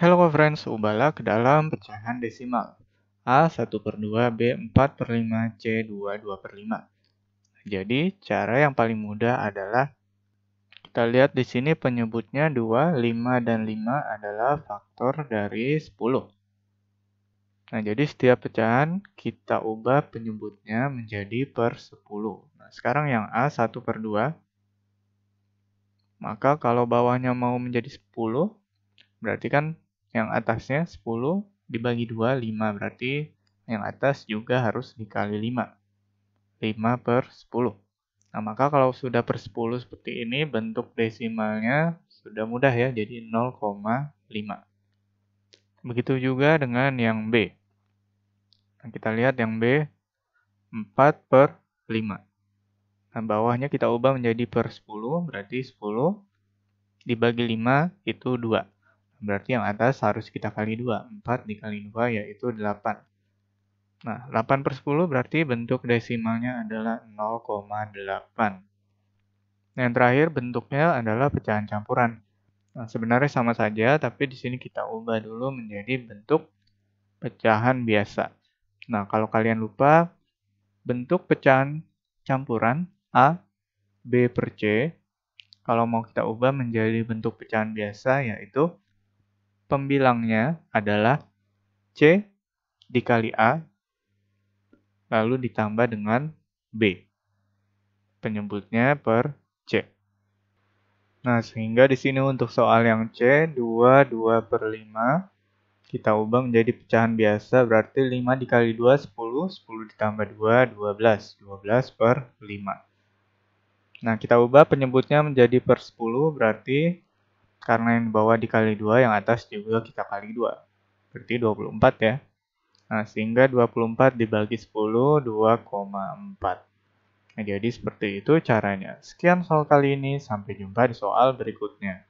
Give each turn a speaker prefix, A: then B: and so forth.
A: Hello friends, ubahlah ke dalam pecahan desimal. A 1 per 2, B 4 per 5, C 2, 2 per 5. Jadi, cara yang paling mudah adalah kita lihat di sini penyebutnya 2, 5, dan 5 adalah faktor dari 10. Nah, jadi setiap pecahan kita ubah penyebutnya menjadi per 10. Nah, sekarang yang A 1 per 2, maka kalau bawahnya mau menjadi 10, berarti kan yang atasnya 10 dibagi 2, 5. Berarti yang atas juga harus dikali 5. 5 per 10. Nah, maka kalau sudah per 10 seperti ini, bentuk desimalnya sudah mudah ya, jadi 0,5. Begitu juga dengan yang B. Nah, kita lihat yang B, 4 per 5. Nah, bawahnya kita ubah menjadi per 10, berarti 10 dibagi 5 itu 2. Berarti yang atas harus kita kali 2. 4 dikali 2 yaitu 8. Nah, 8 per 10 berarti bentuk desimalnya adalah 0,8. Nah, yang terakhir bentuknya adalah pecahan campuran. Nah, sebenarnya sama saja, tapi di sini kita ubah dulu menjadi bentuk pecahan biasa. Nah, kalau kalian lupa, bentuk pecahan campuran A, B per C, kalau mau kita ubah menjadi bentuk pecahan biasa, yaitu pembilangnya adalah C dikali A lalu ditambah dengan B. Penyebutnya per C. Nah, sehingga di sini untuk soal yang C, 2, 2 per 5, kita ubah menjadi pecahan biasa, berarti 5 dikali 2, 10, 10 ditambah 2, 12, 12 per 5. Nah, kita ubah penyebutnya menjadi per 10, berarti karena yang bawah dikali 2, yang atas juga kita kali 2. Berarti 24 ya. Nah, sehingga 24 dibagi 10, 2,4. Nah, jadi seperti itu caranya. Sekian soal kali ini, sampai jumpa di soal berikutnya.